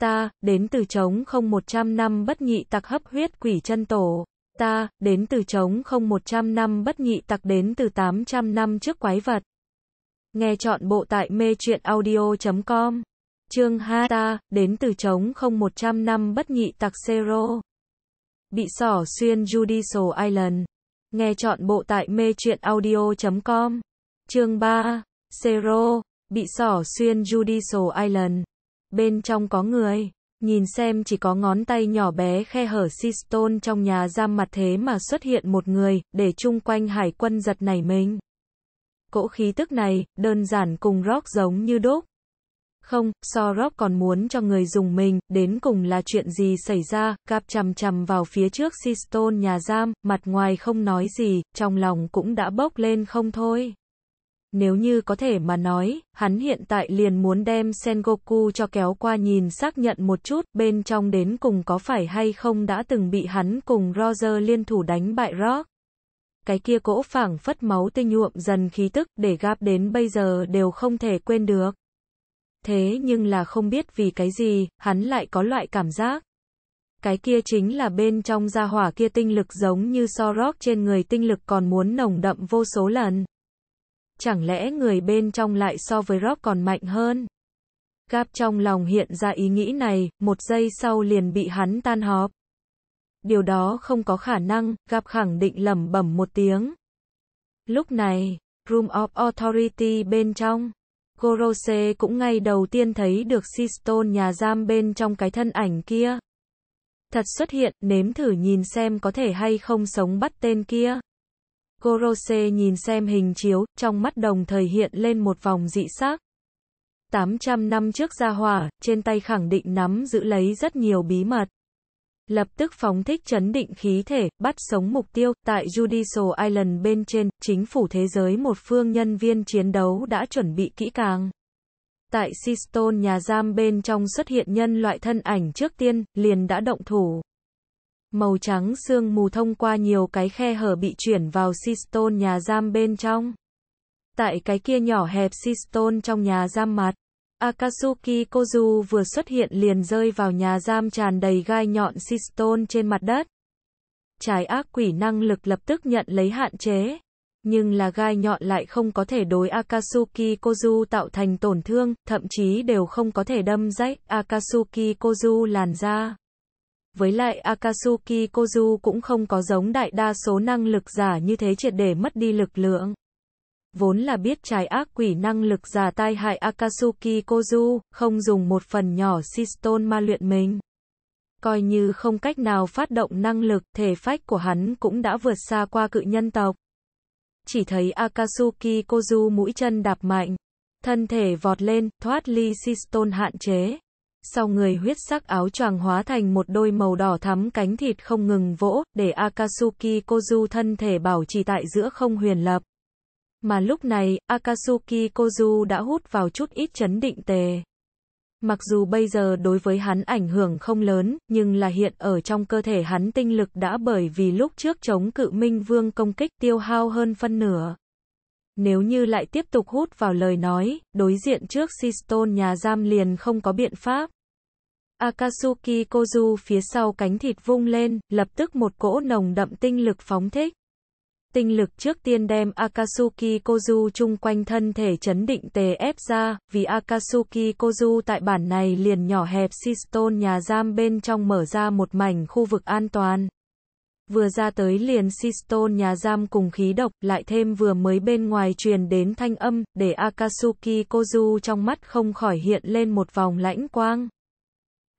ta, đến từ trống không một trăm năm bất nhị tặc hấp huyết quỷ chân tổ, ta, đến từ trống không một trăm năm bất nhị tặc đến từ tám trăm năm trước quái vật. Nghe chọn bộ tại mê truyện audio.com. Chương hai ta, đến từ trống không một trăm năm bất nhị tặc Zero. Bị sỏ xuyên Judicial Island. Nghe chọn bộ tại mê truyện audio.com. Chương ba Zero. Bị sỏ xuyên Judicial Island bên trong có người. Nhìn xem chỉ có ngón tay nhỏ bé khe hở Sistone trong nhà giam mặt thế mà xuất hiện một người, để chung quanh hải quân giật nảy mình. Cỗ khí tức này, đơn giản cùng rock giống như đốt. Không, so rock còn muốn cho người dùng mình, đến cùng là chuyện gì xảy ra, cạp chằm chằm vào phía trước Sistone nhà giam, mặt ngoài không nói gì, trong lòng cũng đã bốc lên không thôi. Nếu như có thể mà nói, hắn hiện tại liền muốn đem Sengoku cho kéo qua nhìn xác nhận một chút bên trong đến cùng có phải hay không đã từng bị hắn cùng Roger liên thủ đánh bại Rock. Cái kia cỗ phảng phất máu tinh nhuộm dần khí tức để gáp đến bây giờ đều không thể quên được. Thế nhưng là không biết vì cái gì, hắn lại có loại cảm giác. Cái kia chính là bên trong gia hỏa kia tinh lực giống như so Rock trên người tinh lực còn muốn nồng đậm vô số lần chẳng lẽ người bên trong lại so với Rob còn mạnh hơn? Gap trong lòng hiện ra ý nghĩ này, một giây sau liền bị hắn tan họp. Điều đó không có khả năng, Gap khẳng định lẩm bẩm một tiếng. Lúc này, Room of Authority bên trong, Gorose cũng ngay đầu tiên thấy được Sistone nhà giam bên trong cái thân ảnh kia. Thật xuất hiện, nếm thử nhìn xem có thể hay không sống bắt tên kia. Corose nhìn xem hình chiếu, trong mắt đồng thời hiện lên một vòng dị sắc. 800 năm trước ra hỏa, trên tay khẳng định nắm giữ lấy rất nhiều bí mật. Lập tức phóng thích chấn định khí thể, bắt sống mục tiêu, tại Judicial Island bên trên, chính phủ thế giới một phương nhân viên chiến đấu đã chuẩn bị kỹ càng. Tại Sistone nhà giam bên trong xuất hiện nhân loại thân ảnh trước tiên, liền đã động thủ. Màu trắng sương mù thông qua nhiều cái khe hở bị chuyển vào Sistone nhà giam bên trong. Tại cái kia nhỏ hẹp Sistone trong nhà giam mặt, Akatsuki Kozu vừa xuất hiện liền rơi vào nhà giam tràn đầy gai nhọn Sistone trên mặt đất. Trái ác quỷ năng lực lập tức nhận lấy hạn chế, nhưng là gai nhọn lại không có thể đối Akatsuki Kozu tạo thành tổn thương, thậm chí đều không có thể đâm rách Akatsuki Kozu làn da với lại Akatsuki Kozu cũng không có giống đại đa số năng lực giả như thế triệt để mất đi lực lượng. Vốn là biết trái ác quỷ năng lực giả tai hại Akatsuki Kozu, không dùng một phần nhỏ Siston ma luyện mình. Coi như không cách nào phát động năng lực, thể phách của hắn cũng đã vượt xa qua cự nhân tộc. Chỉ thấy Akatsuki Kozu mũi chân đạp mạnh, thân thể vọt lên, thoát ly Siston hạn chế sau người huyết sắc áo choàng hóa thành một đôi màu đỏ thắm cánh thịt không ngừng vỗ, để Akatsuki Kozu thân thể bảo trì tại giữa không huyền lập. Mà lúc này, Akatsuki Kozu đã hút vào chút ít chấn định tề. Mặc dù bây giờ đối với hắn ảnh hưởng không lớn, nhưng là hiện ở trong cơ thể hắn tinh lực đã bởi vì lúc trước chống cự minh vương công kích tiêu hao hơn phân nửa. Nếu như lại tiếp tục hút vào lời nói, đối diện trước Siston nhà giam liền không có biện pháp. Akatsuki Kozu phía sau cánh thịt vung lên, lập tức một cỗ nồng đậm tinh lực phóng thích. Tinh lực trước tiên đem Akatsuki Kozu chung quanh thân thể chấn định tề ép ra, vì Akatsuki Kozu tại bản này liền nhỏ hẹp Siston nhà giam bên trong mở ra một mảnh khu vực an toàn vừa ra tới liền Siston nhà giam cùng khí độc, lại thêm vừa mới bên ngoài truyền đến thanh âm, để Akatsuki Kozu trong mắt không khỏi hiện lên một vòng lãnh quang.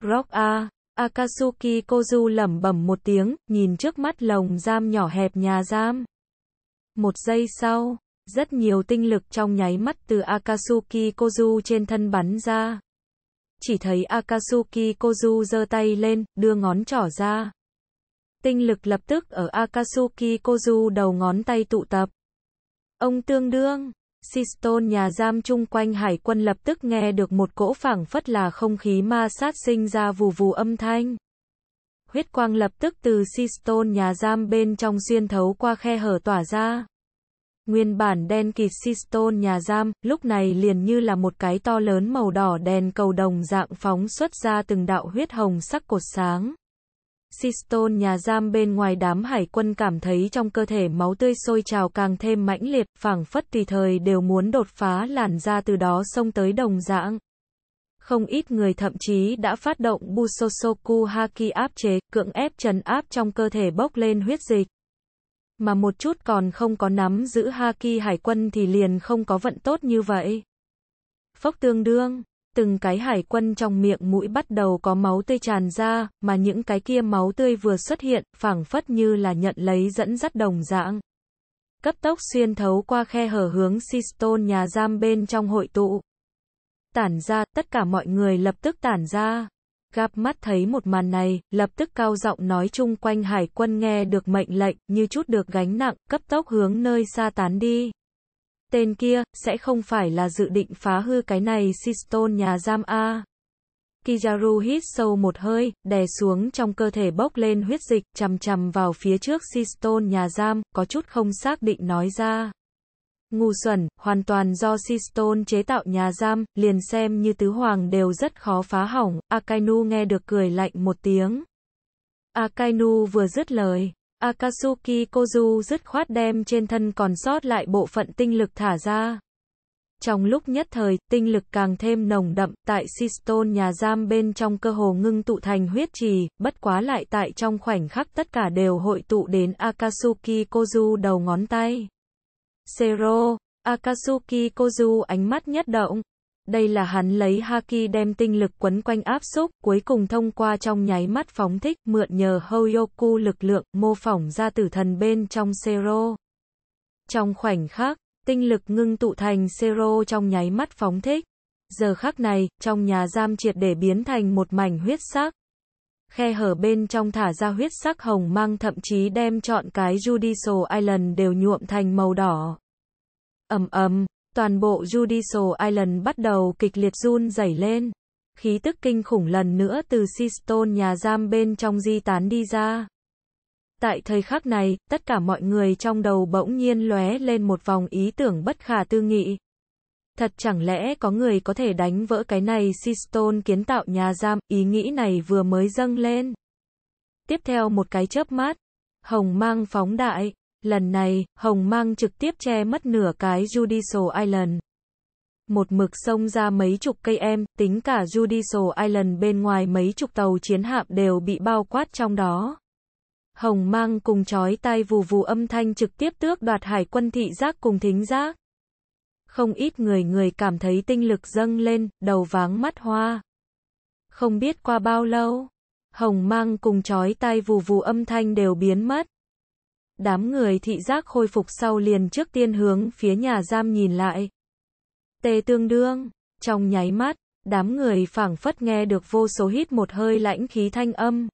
Rock A, Akatsuki Kozu lẩm bẩm một tiếng, nhìn trước mắt lồng giam nhỏ hẹp nhà giam. Một giây sau, rất nhiều tinh lực trong nháy mắt từ Akatsuki Kozu trên thân bắn ra. Chỉ thấy Akatsuki Kozu giơ tay lên, đưa ngón trỏ ra. Tinh lực lập tức ở Akatsuki Kozu đầu ngón tay tụ tập. Ông tương đương, Siston nhà giam chung quanh hải quân lập tức nghe được một cỗ phảng phất là không khí ma sát sinh ra vù vù âm thanh. Huyết quang lập tức từ Siston nhà giam bên trong xuyên thấu qua khe hở tỏa ra. Nguyên bản đen kịt Siston nhà giam, lúc này liền như là một cái to lớn màu đỏ đèn cầu đồng dạng phóng xuất ra từng đạo huyết hồng sắc cột sáng. Siston nhà giam bên ngoài đám hải quân cảm thấy trong cơ thể máu tươi sôi trào càng thêm mãnh liệt, phảng phất tùy thời đều muốn đột phá làn ra từ đó xông tới đồng dạng. Không ít người thậm chí đã phát động Busosoku Haki áp chế, cưỡng ép trấn áp trong cơ thể bốc lên huyết dịch. Mà một chút còn không có nắm giữ Haki hải quân thì liền không có vận tốt như vậy. Phốc tương đương từng cái hải quân trong miệng mũi bắt đầu có máu tươi tràn ra, mà những cái kia máu tươi vừa xuất hiện, phảng phất như là nhận lấy dẫn dắt đồng dạng. Cấp tốc xuyên thấu qua khe hở hướng Siston nhà giam bên trong hội tụ. Tản ra, tất cả mọi người lập tức tản ra. Gặp mắt thấy một màn này, lập tức cao giọng nói chung quanh hải quân nghe được mệnh lệnh, như chút được gánh nặng, cấp tốc hướng nơi xa tán đi tên kia, sẽ không phải là dự định phá hư cái này Siston nhà giam A. Kizaru hít sâu một hơi, đè xuống trong cơ thể bốc lên huyết dịch, chằm chằm vào phía trước Siston nhà giam, có chút không xác định nói ra. Ngu xuẩn, hoàn toàn do Siston chế tạo nhà giam, liền xem như tứ hoàng đều rất khó phá hỏng, Akainu nghe được cười lạnh một tiếng. Akainu vừa dứt lời. Akatsuki Kozu dứt khoát đem trên thân còn sót lại bộ phận tinh lực thả ra. Trong lúc nhất thời, tinh lực càng thêm nồng đậm, tại Sistone nhà giam bên trong cơ hồ ngưng tụ thành huyết trì, bất quá lại tại trong khoảnh khắc tất cả đều hội tụ đến Akatsuki Kozu đầu ngón tay. Zero, Akatsuki Kozu ánh mắt nhất động, đây là hắn lấy Haki đem tinh lực quấn quanh áp xúc, cuối cùng thông qua trong nháy mắt phóng thích, mượn nhờ Hoyoku lực lượng, mô phỏng ra tử thần bên trong Zero. Trong khoảnh khắc, tinh lực ngưng tụ thành Zero trong nháy mắt phóng thích. Giờ khắc này, trong nhà giam triệt để biến thành một mảnh huyết sắc. Khe hở bên trong thả ra huyết sắc hồng mang thậm chí đem chọn cái Judicial Island đều nhuộm thành màu đỏ. ầm ầm Toàn bộ Judicial Island bắt đầu kịch liệt run rẩy lên. Khí tức kinh khủng lần nữa từ Sistone nhà giam bên trong di tán đi ra. Tại thời khắc này, tất cả mọi người trong đầu bỗng nhiên lóe lên một vòng ý tưởng bất khả tư nghị. Thật chẳng lẽ có người có thể đánh vỡ cái này Sistone kiến tạo nhà giam, ý nghĩ này vừa mới dâng lên. Tiếp theo một cái chớp mắt hồng mang phóng đại, Lần này, Hồng Mang trực tiếp che mất nửa cái Judicial Island. Một mực sông ra mấy chục cây em, tính cả Judicial Island bên ngoài mấy chục tàu chiến hạm đều bị bao quát trong đó. Hồng Mang cùng chói tai vù vù âm thanh trực tiếp tước đoạt hải quân thị giác cùng thính giác. Không ít người người cảm thấy tinh lực dâng lên, đầu váng mắt hoa. Không biết qua bao lâu, Hồng Mang cùng chói tai vù vù âm thanh đều biến mất. Đám người thị giác khôi phục sau liền trước tiên hướng phía nhà giam nhìn lại. Tê tương đương, trong nháy mắt, đám người phảng phất nghe được vô số hít một hơi lãnh khí thanh âm.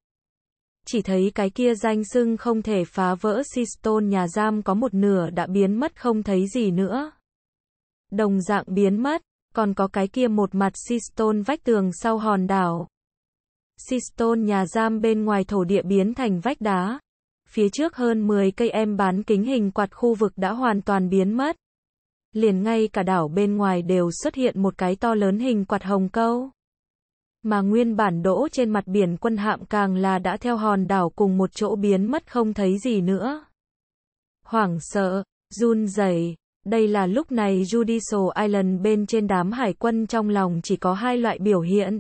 Chỉ thấy cái kia danh sưng không thể phá vỡ Siston nhà giam có một nửa đã biến mất không thấy gì nữa. Đồng dạng biến mất, còn có cái kia một mặt Siston vách tường sau hòn đảo. Siston nhà giam bên ngoài thổ địa biến thành vách đá, phía trước hơn 10 cây em bán kính hình quạt khu vực đã hoàn toàn biến mất. Liền ngay cả đảo bên ngoài đều xuất hiện một cái to lớn hình quạt hồng câu. Mà nguyên bản đỗ trên mặt biển quân hạm càng là đã theo hòn đảo cùng một chỗ biến mất không thấy gì nữa. Hoảng sợ, run rẩy. Đây là lúc này Judicial Island bên trên đám hải quân trong lòng chỉ có hai loại biểu hiện.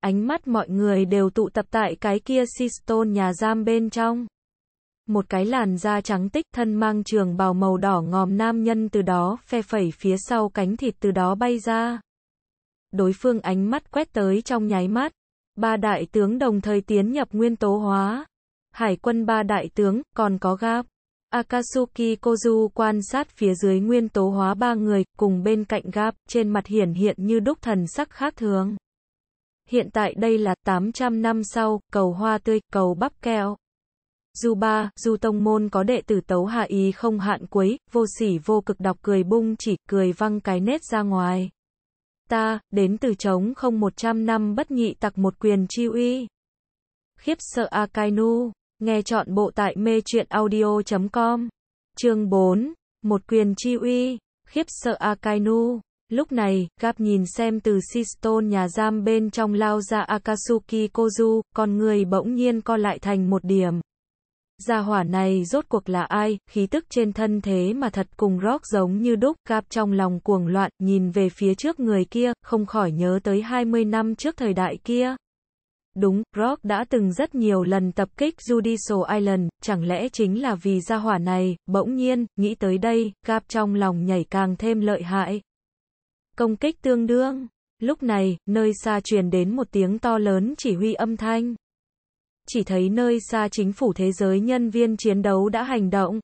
Ánh mắt mọi người đều tụ tập tại cái kia Sistone nhà giam bên trong một cái làn da trắng tích thân mang trường bào màu đỏ ngòm nam nhân từ đó phe phẩy phía sau cánh thịt từ đó bay ra. Đối phương ánh mắt quét tới trong nháy mắt. Ba đại tướng đồng thời tiến nhập nguyên tố hóa. Hải quân ba đại tướng, còn có gáp. Akatsuki Kozu quan sát phía dưới nguyên tố hóa ba người, cùng bên cạnh gáp, trên mặt hiển hiện như đúc thần sắc khác thường. Hiện tại đây là 800 năm sau, cầu hoa tươi, cầu bắp keo. Du ba, du tông môn có đệ tử tấu hạ y không hạn quấy, vô sỉ vô cực đọc cười bung chỉ, cười văng cái nết ra ngoài. Ta, đến từ trống không một trăm năm bất nhị tặc một quyền chi uy. Khiếp sợ Akainu, nghe chọn bộ tại mê truyện audio.com. Chương 4, một quyền chi uy, khiếp sợ Akainu. Lúc này, Gap nhìn xem từ Sistone nhà giam bên trong lao ra Akatsuki Kozu, con người bỗng nhiên co lại thành một điểm gia hỏa này rốt cuộc là ai, khí tức trên thân thế mà thật cùng rock giống như đúc, gặp trong lòng cuồng loạn, nhìn về phía trước người kia, không khỏi nhớ tới 20 năm trước thời đại kia. Đúng, rock đã từng rất nhiều lần tập kích Judicial Island, chẳng lẽ chính là vì gia hỏa này, bỗng nhiên, nghĩ tới đây, Gap trong lòng nhảy càng thêm lợi hại. Công kích tương đương. Lúc này, nơi xa truyền đến một tiếng to lớn chỉ huy âm thanh chỉ thấy nơi xa chính phủ thế giới nhân viên chiến đấu đã hành động.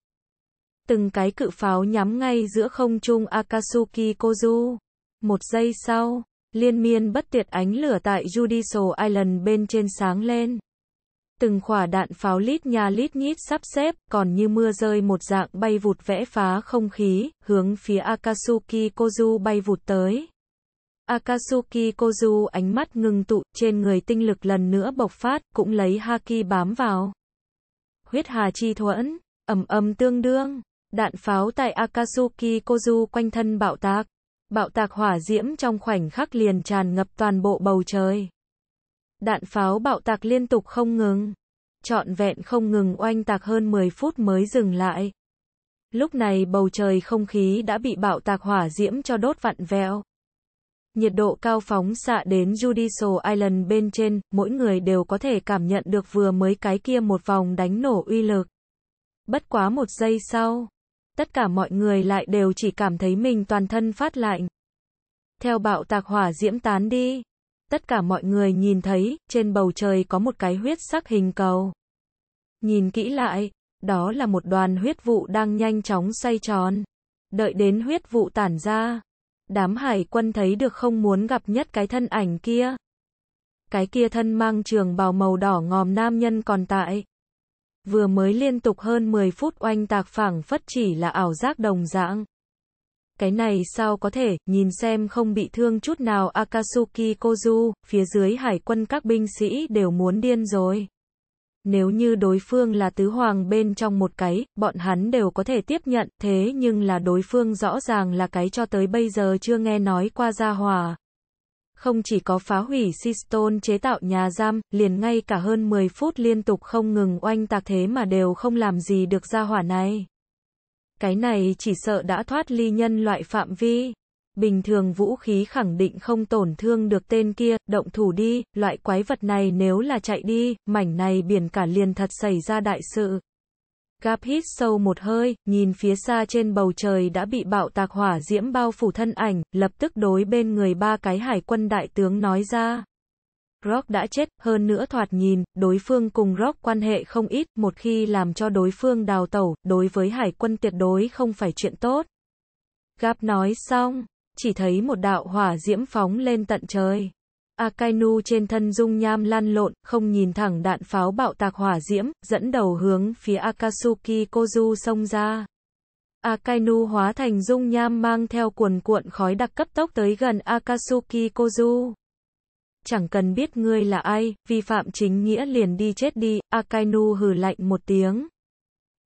Từng cái cự pháo nhắm ngay giữa không trung Akatsuki Kozu. Một giây sau, liên miên bất tuyệt ánh lửa tại Judicial Island bên trên sáng lên. Từng khỏa đạn pháo lít nhà lít nhít sắp xếp, còn như mưa rơi một dạng bay vụt vẽ phá không khí, hướng phía Akatsuki Kozu bay vụt tới. Akatsuki Kozu ánh mắt ngừng tụ, trên người tinh lực lần nữa bộc phát, cũng lấy haki bám vào. Huyết hà chi thuẫn, ầm ầm tương đương, đạn pháo tại Akatsuki Kozu quanh thân bạo tạc. Bạo tạc hỏa diễm trong khoảnh khắc liền tràn ngập toàn bộ bầu trời. Đạn pháo bạo tạc liên tục không ngừng, trọn vẹn không ngừng oanh tạc hơn 10 phút mới dừng lại. Lúc này bầu trời không khí đã bị bạo tạc hỏa diễm cho đốt vặn vẹo nhiệt độ cao phóng xạ đến Judicial Island bên trên, mỗi người đều có thể cảm nhận được vừa mới cái kia một vòng đánh nổ uy lực. Bất quá một giây sau, tất cả mọi người lại đều chỉ cảm thấy mình toàn thân phát lạnh. Theo bạo tạc hỏa diễm tán đi, tất cả mọi người nhìn thấy, trên bầu trời có một cái huyết sắc hình cầu. Nhìn kỹ lại, đó là một đoàn huyết vụ đang nhanh chóng xoay tròn. Đợi đến huyết vụ tản ra, Đám hải quân thấy được không muốn gặp nhất cái thân ảnh kia. Cái kia thân mang trường bào màu đỏ ngòm nam nhân còn tại. Vừa mới liên tục hơn 10 phút oanh tạc phẳng phất chỉ là ảo giác đồng dạng. Cái này sao có thể, nhìn xem không bị thương chút nào Akatsuki Kozu, phía dưới hải quân các binh sĩ đều muốn điên rồi nếu như đối phương là tứ hoàng bên trong một cái, bọn hắn đều có thể tiếp nhận, thế nhưng là đối phương rõ ràng là cái cho tới bây giờ chưa nghe nói qua gia hòa. Không chỉ có phá hủy Sistone chế tạo nhà giam, liền ngay cả hơn 10 phút liên tục không ngừng oanh tạc thế mà đều không làm gì được gia hỏa này. Cái này chỉ sợ đã thoát ly nhân loại phạm vi bình thường vũ khí khẳng định không tổn thương được tên kia, động thủ đi, loại quái vật này nếu là chạy đi, mảnh này biển cả liền thật xảy ra đại sự. Gap hít sâu một hơi, nhìn phía xa trên bầu trời đã bị bạo tạc hỏa diễm bao phủ thân ảnh, lập tức đối bên người ba cái hải quân đại tướng nói ra. Rock đã chết, hơn nữa thoạt nhìn, đối phương cùng Rock quan hệ không ít, một khi làm cho đối phương đào tẩu, đối với hải quân tuyệt đối không phải chuyện tốt. Gap nói xong, chỉ thấy một đạo hỏa diễm phóng lên tận trời. Akainu trên thân dung nham lan lộn, không nhìn thẳng đạn pháo bạo tạc hỏa diễm, dẫn đầu hướng phía Akatsuki Kozu xông ra. Akainu hóa thành dung nham mang theo cuồn cuộn khói đặc cấp tốc tới gần Akatsuki Kozu. Chẳng cần biết ngươi là ai, vi phạm chính nghĩa liền đi chết đi, Akainu hừ lạnh một tiếng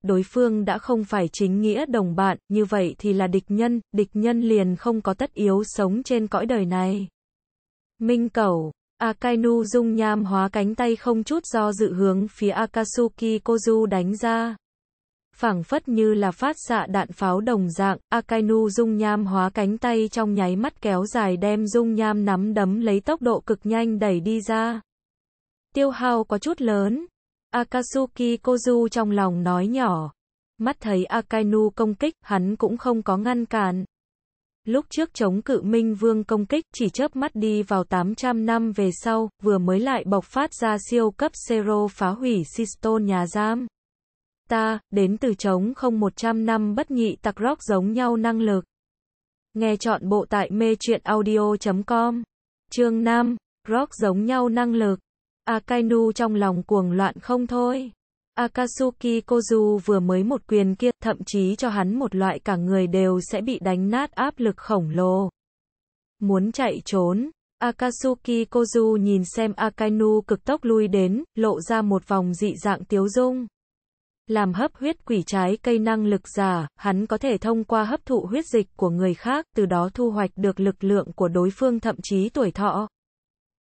đối phương đã không phải chính nghĩa đồng bạn, như vậy thì là địch nhân, địch nhân liền không có tất yếu sống trên cõi đời này. Minh Cẩu, Akainu dung nham hóa cánh tay không chút do dự hướng phía Akatsuki Kozu đánh ra. phảng phất như là phát xạ đạn pháo đồng dạng, Akainu dung nham hóa cánh tay trong nháy mắt kéo dài đem dung nham nắm đấm lấy tốc độ cực nhanh đẩy đi ra. Tiêu hao có chút lớn, Akatsuki Kozu trong lòng nói nhỏ. Mắt thấy Akainu công kích, hắn cũng không có ngăn cản. Lúc trước chống cự Minh Vương công kích, chỉ chớp mắt đi vào 800 năm về sau, vừa mới lại bộc phát ra siêu cấp Zero phá hủy Sisto nhà giam. Ta, đến từ chống không 100 năm bất nhị tặc rock giống nhau năng lực. Nghe chọn bộ tại mê truyện audio.com. Chương 5, rock giống nhau năng lực. Akainu trong lòng cuồng loạn không thôi. Akatsuki Kozu vừa mới một quyền kia, thậm chí cho hắn một loại cả người đều sẽ bị đánh nát áp lực khổng lồ. Muốn chạy trốn, Akatsuki Kozu nhìn xem Akainu cực tốc lui đến, lộ ra một vòng dị dạng tiếu dung. Làm hấp huyết quỷ trái cây năng lực giả, hắn có thể thông qua hấp thụ huyết dịch của người khác, từ đó thu hoạch được lực lượng của đối phương thậm chí tuổi thọ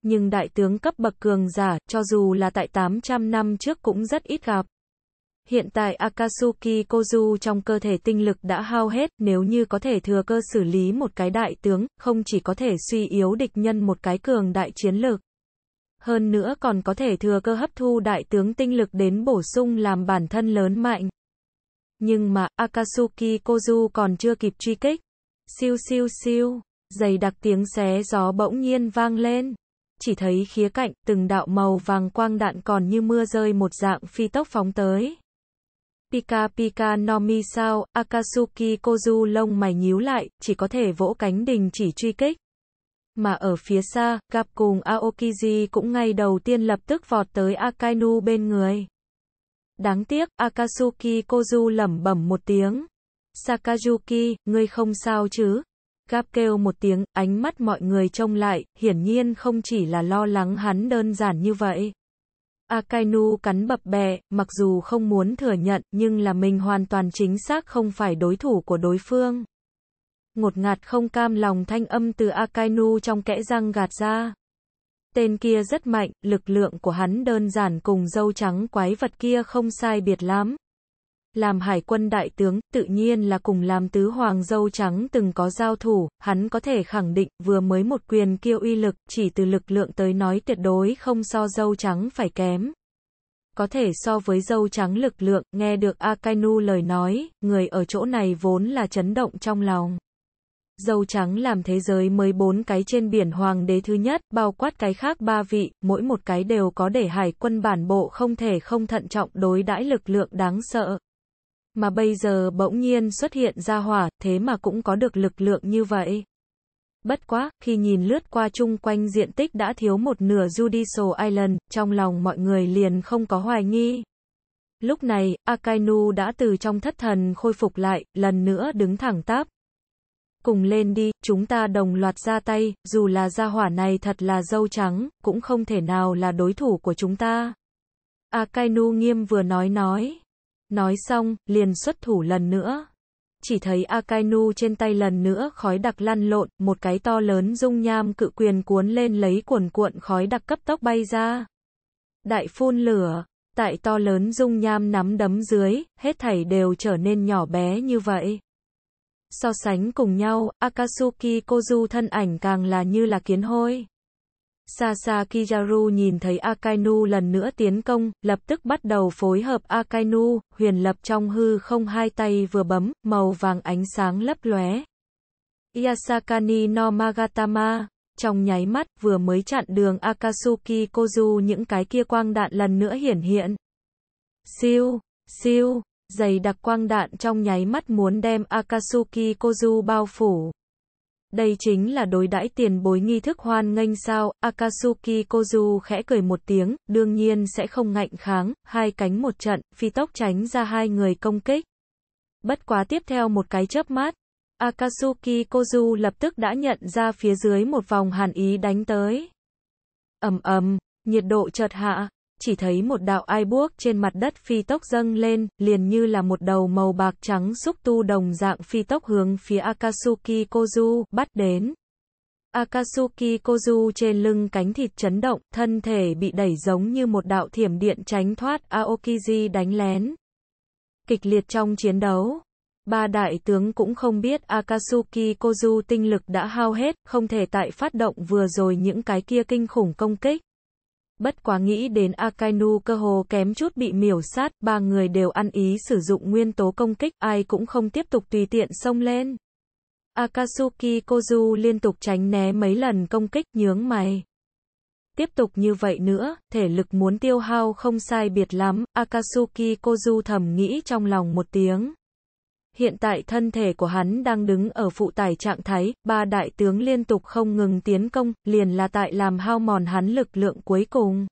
nhưng đại tướng cấp bậc cường giả, cho dù là tại 800 năm trước cũng rất ít gặp. Hiện tại Akatsuki Kozu trong cơ thể tinh lực đã hao hết, nếu như có thể thừa cơ xử lý một cái đại tướng, không chỉ có thể suy yếu địch nhân một cái cường đại chiến lược. Hơn nữa còn có thể thừa cơ hấp thu đại tướng tinh lực đến bổ sung làm bản thân lớn mạnh. Nhưng mà, Akatsuki Kozu còn chưa kịp truy kích. Siêu siêu siêu, giày đặc tiếng xé gió bỗng nhiên vang lên chỉ thấy khía cạnh, từng đạo màu vàng quang đạn còn như mưa rơi một dạng phi tốc phóng tới. Pika Pika nomi sao, Akatsuki Kozu lông mày nhíu lại, chỉ có thể vỗ cánh đình chỉ truy kích. Mà ở phía xa, gặp cùng Aokiji cũng ngay đầu tiên lập tức vọt tới Akainu bên người. Đáng tiếc, Akatsuki Kozu lẩm bẩm một tiếng. Sakazuki, ngươi không sao chứ? gáp kêu một tiếng, ánh mắt mọi người trông lại, hiển nhiên không chỉ là lo lắng hắn đơn giản như vậy. Akainu cắn bập bè, mặc dù không muốn thừa nhận, nhưng là mình hoàn toàn chính xác không phải đối thủ của đối phương. Ngột ngạt không cam lòng thanh âm từ Akainu trong kẽ răng gạt ra. Tên kia rất mạnh, lực lượng của hắn đơn giản cùng dâu trắng quái vật kia không sai biệt lắm làm hải quân đại tướng, tự nhiên là cùng làm tứ hoàng dâu trắng từng có giao thủ, hắn có thể khẳng định vừa mới một quyền kia uy lực, chỉ từ lực lượng tới nói tuyệt đối không so dâu trắng phải kém. Có thể so với dâu trắng lực lượng, nghe được Akainu lời nói, người ở chỗ này vốn là chấn động trong lòng. Dâu trắng làm thế giới mới bốn cái trên biển hoàng đế thứ nhất, bao quát cái khác ba vị, mỗi một cái đều có để hải quân bản bộ không thể không thận trọng đối đãi lực lượng đáng sợ mà bây giờ bỗng nhiên xuất hiện ra hỏa, thế mà cũng có được lực lượng như vậy. Bất quá, khi nhìn lướt qua chung quanh diện tích đã thiếu một nửa Judicial Island, trong lòng mọi người liền không có hoài nghi. Lúc này, Akainu đã từ trong thất thần khôi phục lại, lần nữa đứng thẳng táp. Cùng lên đi, chúng ta đồng loạt ra tay, dù là gia hỏa này thật là dâu trắng, cũng không thể nào là đối thủ của chúng ta. Akainu nghiêm vừa nói nói. Nói xong, liền xuất thủ lần nữa. Chỉ thấy Akainu trên tay lần nữa khói đặc lăn lộn, một cái to lớn dung nham cự quyền cuốn lên lấy cuồn cuộn khói đặc cấp tốc bay ra. Đại phun lửa, tại to lớn dung nham nắm đấm dưới, hết thảy đều trở nên nhỏ bé như vậy. So sánh cùng nhau, Akatsuki Kozu thân ảnh càng là như là kiến hôi. Sasa Kijaru nhìn thấy Akainu lần nữa tiến công, lập tức bắt đầu phối hợp Akainu, huyền lập trong hư không hai tay vừa bấm, màu vàng ánh sáng lấp lóe. Yasakani no Magatama, trong nháy mắt vừa mới chặn đường Akatsuki Kozu những cái kia quang đạn lần nữa hiển hiện. Siêu, siêu, dày đặc quang đạn trong nháy mắt muốn đem Akatsuki Kozu bao phủ. Đây chính là đối đãi tiền bối nghi thức hoan nghênh sao, Akatsuki Kozu khẽ cười một tiếng, đương nhiên sẽ không ngạnh kháng, hai cánh một trận, phi tốc tránh ra hai người công kích. Bất quá tiếp theo một cái chớp mắt Akatsuki Kozu lập tức đã nhận ra phía dưới một vòng hàn ý đánh tới. ầm ầm, nhiệt độ chợt hạ, chỉ thấy một đạo ai buốc trên mặt đất phi tốc dâng lên, liền như là một đầu màu bạc trắng xúc tu đồng dạng phi tốc hướng phía Akatsuki Kozu bắt đến. Akatsuki Kozu trên lưng cánh thịt chấn động, thân thể bị đẩy giống như một đạo thiểm điện tránh thoát Aokiji đánh lén. Kịch liệt trong chiến đấu, ba đại tướng cũng không biết Akatsuki Kozu tinh lực đã hao hết, không thể tại phát động vừa rồi những cái kia kinh khủng công kích. Bất quá nghĩ đến Akainu cơ hồ kém chút bị miểu sát, ba người đều ăn ý sử dụng nguyên tố công kích, ai cũng không tiếp tục tùy tiện xông lên. Akatsuki Kozu liên tục tránh né mấy lần công kích nhướng mày. Tiếp tục như vậy nữa, thể lực muốn tiêu hao không sai biệt lắm, Akatsuki Kozu thầm nghĩ trong lòng một tiếng. Hiện tại thân thể của hắn đang đứng ở phụ tải trạng thái, ba đại tướng liên tục không ngừng tiến công, liền là tại làm hao mòn hắn lực lượng cuối cùng.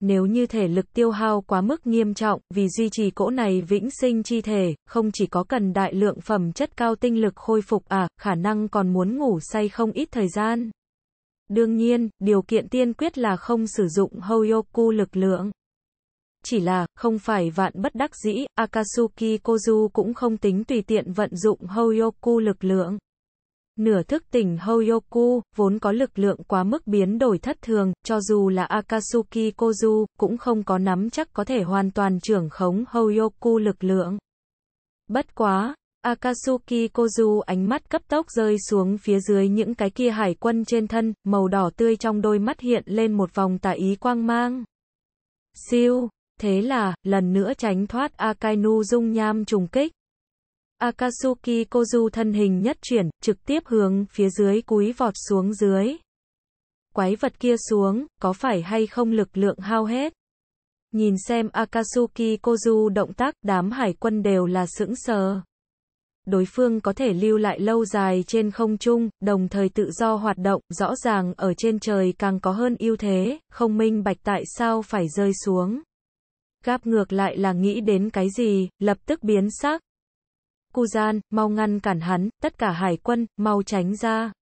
Nếu như thể lực tiêu hao quá mức nghiêm trọng, vì duy trì cỗ này vĩnh sinh chi thể, không chỉ có cần đại lượng phẩm chất cao tinh lực khôi phục à, khả năng còn muốn ngủ say không ít thời gian. Đương nhiên, điều kiện tiên quyết là không sử dụng Hoyoku lực lượng. Chỉ là, không phải vạn bất đắc dĩ, Akatsuki Kozu cũng không tính tùy tiện vận dụng Hoyoku lực lượng. Nửa thức tỉnh Hoyoku, vốn có lực lượng quá mức biến đổi thất thường, cho dù là Akatsuki Kozu, cũng không có nắm chắc có thể hoàn toàn trưởng khống Hoyoku lực lượng. Bất quá, Akatsuki Kozu ánh mắt cấp tốc rơi xuống phía dưới những cái kia hải quân trên thân, màu đỏ tươi trong đôi mắt hiện lên một vòng tà ý quang mang. Siêu, Thế là, lần nữa tránh thoát Akainu dung nham trùng kích. Akatsuki Kozu thân hình nhất chuyển, trực tiếp hướng phía dưới cúi vọt xuống dưới. Quái vật kia xuống, có phải hay không lực lượng hao hết? Nhìn xem Akatsuki Kozu động tác, đám hải quân đều là sững sờ. Đối phương có thể lưu lại lâu dài trên không trung, đồng thời tự do hoạt động, rõ ràng ở trên trời càng có hơn ưu thế, không minh bạch tại sao phải rơi xuống. Gáp ngược lại là nghĩ đến cái gì, lập tức biến sắc. Kuzan, mau ngăn cản hắn, tất cả hải quân, mau tránh ra.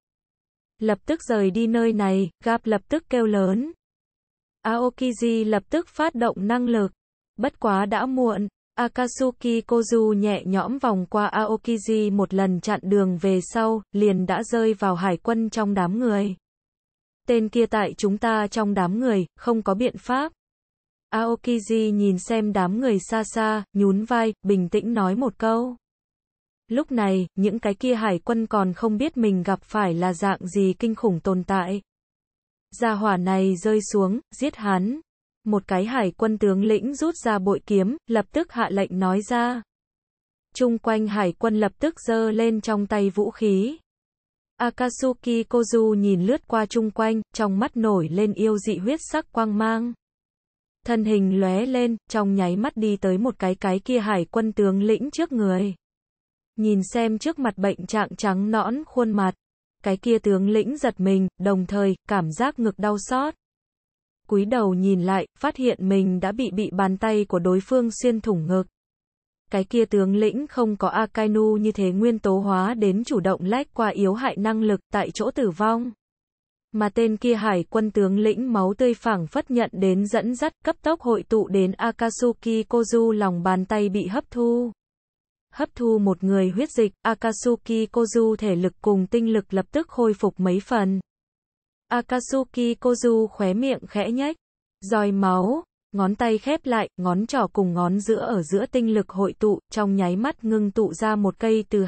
Lập tức rời đi nơi này, Gáp lập tức kêu lớn. Aokiji lập tức phát động năng lực. Bất quá đã muộn, Akatsuki Kozu nhẹ nhõm vòng qua Aokiji một lần chặn đường về sau, liền đã rơi vào hải quân trong đám người. Tên kia tại chúng ta trong đám người, không có biện pháp. Aokiji nhìn xem đám người xa xa, nhún vai, bình tĩnh nói một câu. Lúc này, những cái kia hải quân còn không biết mình gặp phải là dạng gì kinh khủng tồn tại. Gia hỏa này rơi xuống, giết hắn. Một cái hải quân tướng lĩnh rút ra bội kiếm, lập tức hạ lệnh nói ra. Trung quanh hải quân lập tức giơ lên trong tay vũ khí. Akatsuki Kozu nhìn lướt qua trung quanh, trong mắt nổi lên yêu dị huyết sắc quang mang thân hình lóe lên, trong nháy mắt đi tới một cái cái kia hải quân tướng lĩnh trước người. Nhìn xem trước mặt bệnh trạng trắng nõn khuôn mặt, cái kia tướng lĩnh giật mình, đồng thời, cảm giác ngực đau xót. cúi đầu nhìn lại, phát hiện mình đã bị bị bàn tay của đối phương xuyên thủng ngực. Cái kia tướng lĩnh không có Akainu như thế nguyên tố hóa đến chủ động lách qua yếu hại năng lực tại chỗ tử vong mà tên kia hải quân tướng lĩnh máu tươi phảng phất nhận đến dẫn dắt cấp tốc hội tụ đến Akatsuki Kozu lòng bàn tay bị hấp thu. Hấp thu một người huyết dịch, Akatsuki Kozu thể lực cùng tinh lực lập tức khôi phục mấy phần. Akatsuki Kozu khóe miệng khẽ nhếch, roi máu, ngón tay khép lại, ngón trỏ cùng ngón giữa ở giữa tinh lực hội tụ, trong nháy mắt ngưng tụ ra một cây từ